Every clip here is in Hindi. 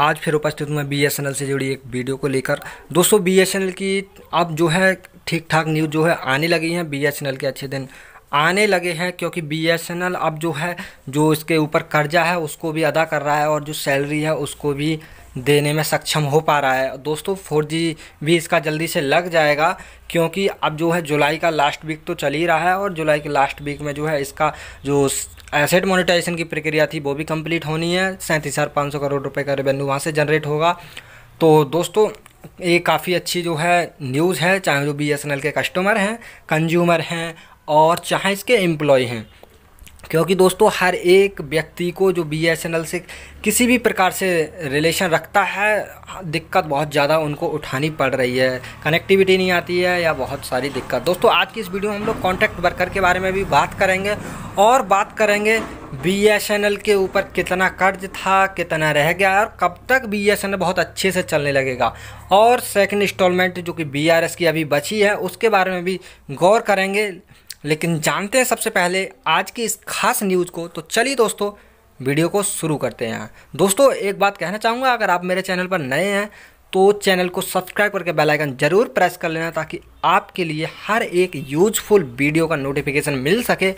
आज फिर उपस्थित मैं बी से जुड़ी एक वीडियो को लेकर दोस्तों बी की अब जो है ठीक ठाक न्यूज़ जो है आने लगी हैं बी के अच्छे दिन आने लगे हैं क्योंकि बी अब जो है जो इसके ऊपर कर्जा है उसको भी अदा कर रहा है और जो सैलरी है उसको भी देने में सक्षम हो पा रहा है दोस्तों फोर जी भी इसका जल्दी से लग जाएगा क्योंकि अब जो है जुलाई का लास्ट वीक तो चल ही रहा है और जुलाई के लास्ट वीक में जो है इसका जो एसेट मोनिटाइजेशन की प्रक्रिया थी वो भी कंप्लीट होनी है सैंतीस हज़ार पाँच सौ करोड़ रुपए का रेवेन्यू वहाँ से जनरेट होगा तो दोस्तों ये काफ़ी अच्छी जो है न्यूज़ है चाहे जो बी के कस्टमर हैं कंज्यूमर हैं और चाहे इसके एम्प्लॉय हैं क्योंकि दोस्तों हर एक व्यक्ति को जो बी एस एन एल से किसी भी प्रकार से रिलेशन रखता है दिक्कत बहुत ज़्यादा उनको उठानी पड़ रही है कनेक्टिविटी नहीं आती है या बहुत सारी दिक्कत दोस्तों आज की इस वीडियो में हम लोग कॉन्ट्रैक्ट वर्कर के बारे में भी बात करेंगे और बात करेंगे बी एस एन एल के ऊपर कितना कर्ज था कितना रह गया और कब तक बी एस एन एल बहुत अच्छे से चलने लगेगा और सेकेंड इंस्टॉलमेंट जो कि बी आर एस की अभी बची है उसके बारे में भी गौर करेंगे लेकिन जानते हैं सबसे पहले आज की इस खास न्यूज़ को तो चलिए दोस्तों वीडियो को शुरू करते हैं दोस्तों एक बात कहना चाहूँगा अगर आप मेरे चैनल पर नए हैं तो चैनल को सब्सक्राइब करके बेल आइकन ज़रूर प्रेस कर लेना ताकि आपके लिए हर एक यूजफुल वीडियो का नोटिफिकेशन मिल सके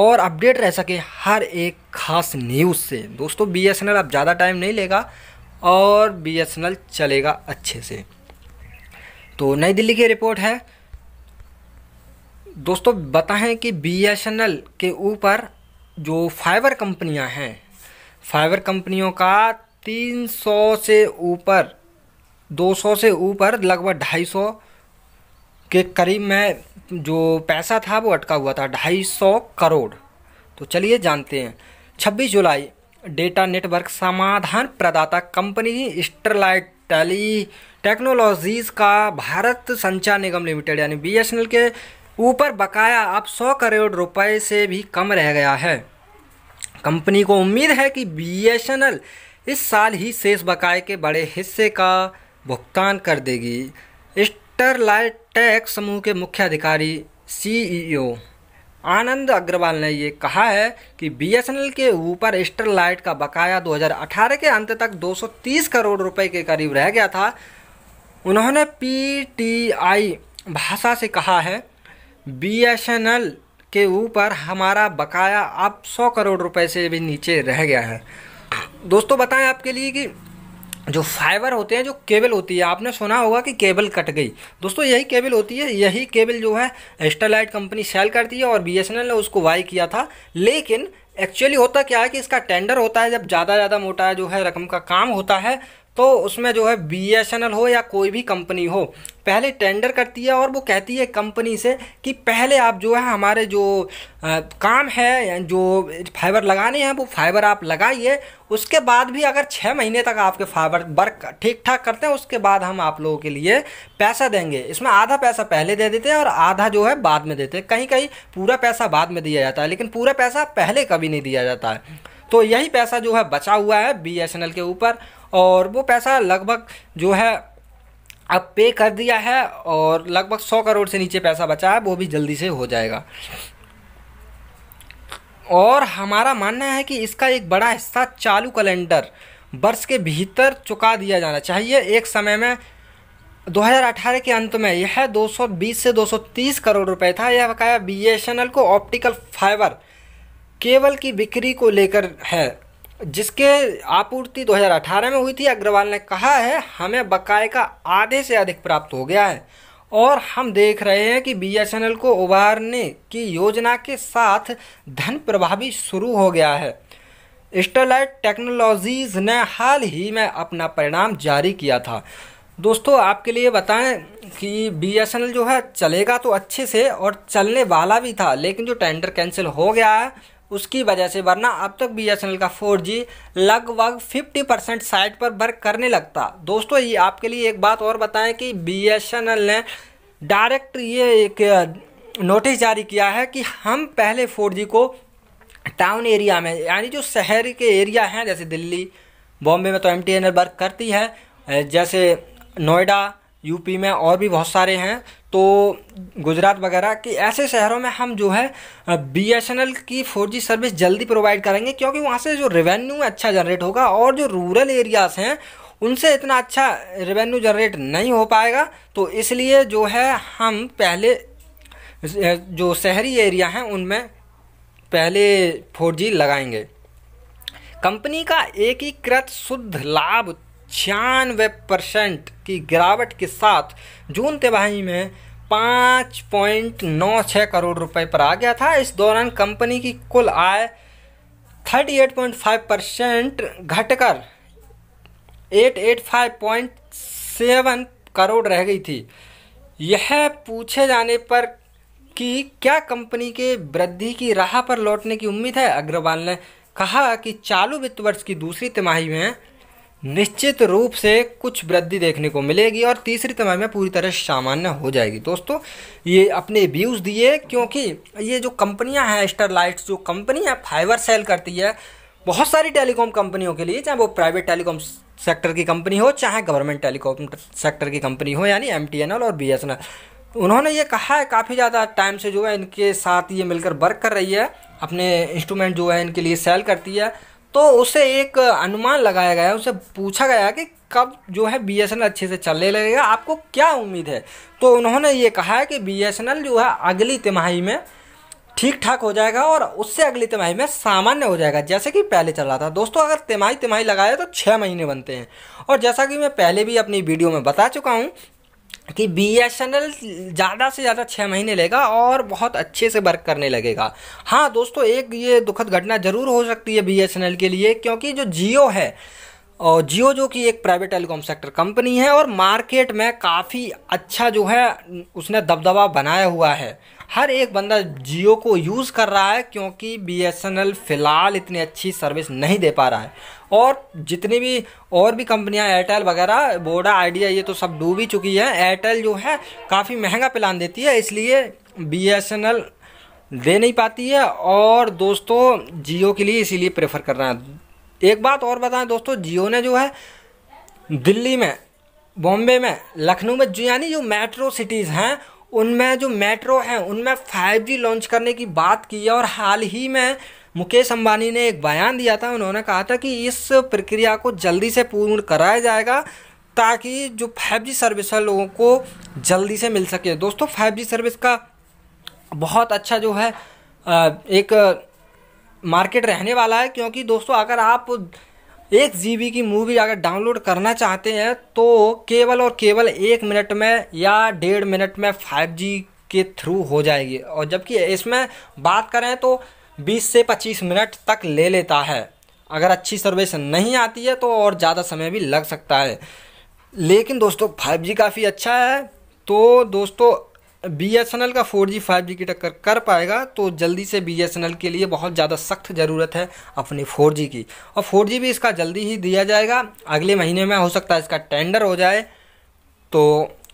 और अपडेट रह सके हर एक खास न्यूज़ से दोस्तों बी अब ज़्यादा टाइम नहीं लेगा और बी चलेगा अच्छे से तो नई दिल्ली की रिपोर्ट है दोस्तों बताएं कि बी के ऊपर जो फाइबर कंपनियां हैं फाइबर कंपनियों का 300 से ऊपर 200 से ऊपर लगभग 250 के करीब में जो पैसा था वो अटका हुआ था 250 करोड़ तो चलिए जानते हैं 26 जुलाई डेटा नेटवर्क समाधान प्रदाता कंपनी स्टरलाइट टेली टेक्नोलॉजीज़ का भारत संचार निगम लिमिटेड यानी बी के ऊपर बकाया अब 100 करोड़ रुपए से भी कम रह गया है कंपनी को उम्मीद है कि बी इस साल ही शेष बकाए के बड़े हिस्से का भुगतान कर देगी स्टरलाइट टैक्स समूह के मुख्य अधिकारी सीईओ e आनंद अग्रवाल ने ये कहा है कि बीएसएनएल के ऊपर स्टरलाइट का बकाया 2018 के अंत तक 230 करोड़ रुपए के करीब रह गया था उन्होंने पीटीआई भाषा से कहा है एल के ऊपर हमारा बकाया अब सौ करोड़ रुपए से भी नीचे रह गया है दोस्तों बताएं आपके लिए कि जो फाइबर होते हैं जो केबल होती है आपने सुना होगा कि केबल कट गई दोस्तों यही केबल होती है यही केबल जो है एस्टरलाइट कंपनी सेल करती है और बी ने उसको बाई किया था लेकिन एक्चुअली होता क्या है कि इसका टेंडर होता है जब ज़्यादा ज़्यादा मोटा जो है रकम का काम होता है तो उसमें जो है बी हो या कोई भी कंपनी हो पहले टेंडर करती है और वो कहती है कंपनी से कि पहले आप जो है हमारे जो आ, काम है जो फाइबर लगाने हैं वो फाइबर आप लगाइए उसके बाद भी अगर छः महीने तक आपके फाइबर वर्क ठीक ठाक करते हैं उसके बाद हम आप लोगों के लिए पैसा देंगे इसमें आधा पैसा पहले दे देते हैं और आधा जो है बाद में देते हैं कहीं कहीं पूरा पैसा बाद में दिया जाता है लेकिन पूरा पैसा पहले कभी नहीं दिया जाता है तो यही पैसा जो है बचा हुआ है बी के ऊपर और वो पैसा लगभग जो है अब पे कर दिया है और लगभग सौ करोड़ से नीचे पैसा बचा है वो भी जल्दी से हो जाएगा और हमारा मानना है कि इसका एक बड़ा हिस्सा चालू कैलेंडर वर्ष के भीतर चुका दिया जाना चाहिए एक समय में 2018 के अंत में यह 220 से 230 करोड़ रुपए था यह बकाया बी को ऑप्टिकल फाइबर केबल की बिक्री को लेकर है जिसके आपूर्ति 2018 में हुई थी अग्रवाल ने कहा है हमें बकाए का आधे से अधिक प्राप्त हो गया है और हम देख रहे हैं कि बीएसएनएल को उभारने की योजना के साथ धन प्रभावी शुरू हो गया है स्टरलाइट टेक्नोलॉजीज़ ने हाल ही में अपना परिणाम जारी किया था दोस्तों आपके लिए बताएं कि बी जो है चलेगा तो अच्छे से और चलने वाला भी था लेकिन जो टेंडर कैंसिल हो गया है उसकी वजह से वरना अब तक बी का 4G लगभग 50 परसेंट साइट पर वर्क करने लगता दोस्तों ये आपके लिए एक बात और बताएं कि बी ने डायरेक्ट ये एक नोटिस जारी किया है कि हम पहले 4G को टाउन एरिया में यानी जो शहर के एरिया हैं जैसे दिल्ली बॉम्बे में तो एम वर्क करती है जैसे नोएडा यूपी में और भी बहुत सारे हैं तो गुजरात वगैरह के ऐसे शहरों में हम जो है बी एस एन एल की फोर जी सर्विस जल्दी प्रोवाइड करेंगे क्योंकि वहाँ से जो रेवेन्यू अच्छा जनरेट होगा और जो रूरल एरियाज़ हैं उनसे इतना अच्छा रेवेन्यू जनरेट नहीं हो पाएगा तो इसलिए जो है हम पहले जो शहरी एरिया हैं उनमें पहले फोर जी लगाएंगे कंपनी का एकीकृत शुद्ध लाभ छियानवे परसेंट की गिरावट के साथ जून तिमाही में पाँच पॉइंट नौ छः करोड़ रुपए पर आ गया था इस दौरान कंपनी की कुल आय thirty eight point five percent घटकर सेवन करोड़ रह गई थी यह पूछे जाने पर कि क्या कंपनी के वृद्धि की राह पर लौटने की उम्मीद है अग्रवाल ने कहा कि चालू वित्त वर्ष की दूसरी तिमाही में निश्चित रूप से कुछ वृद्धि देखने को मिलेगी और तीसरी तिमाही में पूरी तरह सामान्य हो जाएगी दोस्तों ये अपने व्यूज़ दिए क्योंकि ये जो कंपनियां हैं स्टरलाइट जो कंपनी है फाइबर सेल करती है बहुत सारी टेलीकॉम कंपनियों के लिए चाहे वो प्राइवेट टेलीकॉम सेक्टर की कंपनी हो चाहे गवर्नमेंट टेलीकॉम सेक्टर की कंपनी हो यानी एम और बी उन्होंने ये कहा है काफ़ी ज़्यादा टाइम से जो है इनके साथ ये मिलकर वर्क कर रही है अपने इंस्ट्रूमेंट जो है इनके लिए सेल करती है तो उसे एक अनुमान लगाया गया उसे पूछा गया कि कब जो है बी अच्छे से चलने लगेगा आपको क्या उम्मीद है तो उन्होंने ये कहा है कि बी जो है अगली तिमाही में ठीक ठाक हो जाएगा और उससे अगली तिमाही में सामान्य हो जाएगा जैसे कि पहले चल रहा था दोस्तों अगर तिमाही तिमाही लगाए तो छः महीने बनते हैं और जैसा कि मैं पहले भी अपनी वीडियो में बता चुका हूँ कि बी एस एन एल ज़्यादा से ज़्यादा छः महीने लेगा और बहुत अच्छे से वर्क करने लगेगा हाँ दोस्तों एक ये दुखद घटना ज़रूर हो सकती है बी एस एन एल के लिए क्योंकि जो जियो है और जियो जो कि एक प्राइवेट टेलीकॉम सेक्टर कंपनी है और मार्केट में काफ़ी अच्छा जो है उसने दबदबा बनाया हुआ है हर एक बंदा जियो को यूज़ कर रहा है क्योंकि एल फ़िलहाल इतनी अच्छी सर्विस नहीं दे पा रहा है और जितनी भी और भी कंपनियां एयरटेल वगैरह वोडा आइडिया ये तो सब डूब ही चुकी है एयरटेल जो है काफ़ी महंगा प्लान देती है इसलिए एल दे नहीं पाती है और दोस्तों जियो के लिए इसीलिए प्रेफर कर रहे हैं एक बात और बताएं दोस्तों जियो ने जो है दिल्ली में बॉम्बे में लखनऊ में जो यानी जो मेट्रो सिटीज़ हैं उनमें जो मेट्रो हैं उनमें 5G लॉन्च करने की बात की है और हाल ही में मुकेश अंबानी ने एक बयान दिया था उन्होंने कहा था कि इस प्रक्रिया को जल्दी से पूर्ण कराया जाएगा ताकि जो 5G सर्विस है लोगों को जल्दी से मिल सके दोस्तों 5G सर्विस का बहुत अच्छा जो है एक मार्केट रहने वाला है क्योंकि दोस्तों अगर आप एक जी की मूवी अगर डाउनलोड करना चाहते हैं तो केवल और केवल एक मिनट में या डेढ़ मिनट में फाइव के थ्रू हो जाएगी और जबकि इसमें बात करें तो 20 से 25 मिनट तक ले लेता है अगर अच्छी सर्विस नहीं आती है तो और ज़्यादा समय भी लग सकता है लेकिन दोस्तों 5G काफ़ी अच्छा है तो दोस्तों बी एस एन एल का फोर जी फाइव जी की टक्कर कर पाएगा तो जल्दी से बी एस एन एल के लिए बहुत ज़्यादा सख्त ज़रूरत है अपनी फोर जी की और फोर जी भी इसका जल्दी ही दिया जाएगा अगले महीने में हो सकता है इसका टेंडर हो जाए तो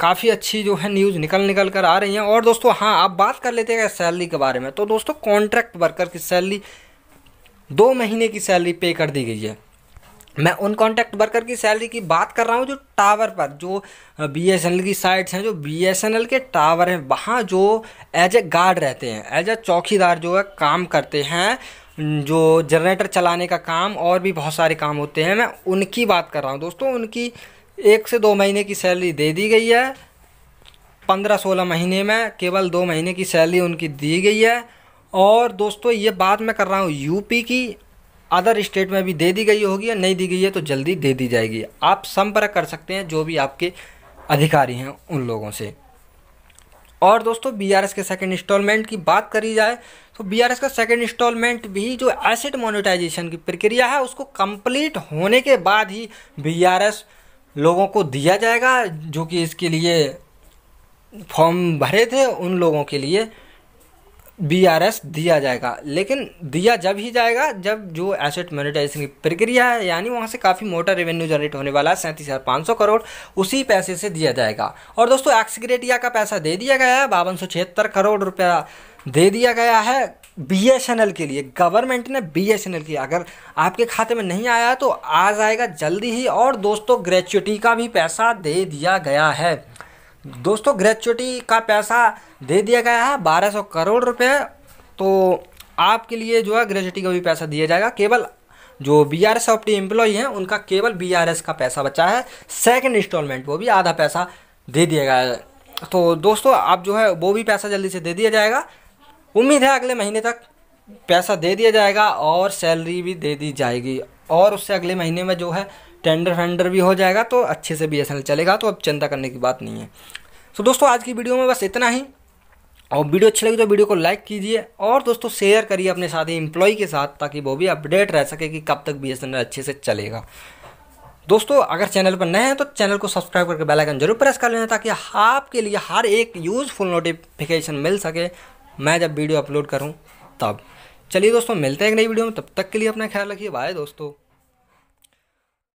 काफ़ी अच्छी जो है न्यूज़ निकल निकल कर आ रही हैं और दोस्तों हाँ आप बात कर लेते हैं सैलरी के बारे में तो दोस्तों कॉन्ट्रैक्ट वर्कर की सैलरी दो महीने की सैलरी पे कर दी गई है मैं उन कॉन्ट्रैक्ट वर्कर की सैलरी की बात कर रहा हूँ जो टावर पर जो बी एस एन एल की साइट्स हैं जो बी एस एन एल के टावर हैं वहाँ जो एज ए गार्ड रहते हैं एज ए चौकीदार जो है काम करते हैं जो जनरेटर चलाने का काम और भी बहुत सारे काम होते हैं मैं उनकी बात कर रहा हूँ दोस्तों उनकी एक से दो महीने की सैलरी दे दी गई है पंद्रह सोलह महीने में केवल दो महीने की सैलरी उनकी दी गई है और दोस्तों ये बात मैं कर रहा हूँ यूपी की अदर स्टेट में भी दे दी गई होगी या नहीं दी गई है तो जल्दी दे दी जाएगी आप संपर्क कर सकते हैं जो भी आपके अधिकारी हैं उन लोगों से और दोस्तों बी के सेकेंड इंस्टॉलमेंट की बात करी जाए तो बी का सेकेंड इंस्टॉलमेंट भी जो एसेट मोनेटाइजेशन की प्रक्रिया है उसको कंप्लीट होने के बाद ही बी लोगों को दिया जाएगा जो कि इसके लिए फॉर्म भरे थे उन लोगों के लिए बीआरएस दिया जाएगा लेकिन दिया जब ही जाएगा जब जो एसेट मोनिटाइजेशन की प्रक्रिया है यानी वहाँ से काफ़ी मोटा रेवेन्यू जनरेट होने वाला है सैंतीस हज़ार पाँच सौ करोड़ उसी पैसे से दिया जाएगा और दोस्तों एक्सग्रेटिया का पैसा दे दिया गया है बावन सौ छिहत्तर करोड़ रुपया दे दिया गया है बी एस एन एल के लिए गवर्नमेंट ने बी एस एन एल किया अगर आपके खाते में नहीं आया तो आ जाएगा जल्दी ही और दोस्तों ग्रेचुटी का भी पैसा दे दिया गया है दोस्तों ग्रेचुटी का पैसा दे दिया गया है बारह सौ करोड़ रुपए तो आपके लिए जो है ग्रेचुटी का भी पैसा दिया जाएगा केवल जो B R S opted employee हैं उनका केवल बी आर एस का पैसा बचा है सेकंड इंस्टॉलमेंट वो भी आधा पैसा दे दिया गया है तो दोस्तों आप जो है वो भी पैसा जल्दी से दे दिया जाएगा उम्मीद है अगले महीने तक पैसा दे दिया जाएगा और सैलरी भी दे दी जाएगी और उससे अगले महीने में जो है टेंडर फेंडर भी हो जाएगा तो अच्छे से बी चलेगा तो अब चिंता करने की बात नहीं है तो दोस्तों आज की वीडियो में बस इतना ही और वीडियो अच्छी लगी तो वीडियो को लाइक कीजिए और दोस्तों शेयर करिए अपने ही एम्प्लॉय के साथ ताकि वो भी अपडेट रह सके कि कब तक बी अच्छे से चलेगा दोस्तों अगर चैनल पर नए हैं तो चैनल को सब्सक्राइब करके बेल आइकन जरूर प्रेस कर लेना ताकि आपके लिए हर एक यूज़फुल नोटिफिकेशन मिल सके मैं जब वीडियो अपलोड करूं तब चलिए दोस्तों मिलते हैं एक नई वीडियो में तब तक के लिए अपना ख्याल रखिए बाय दोस्तों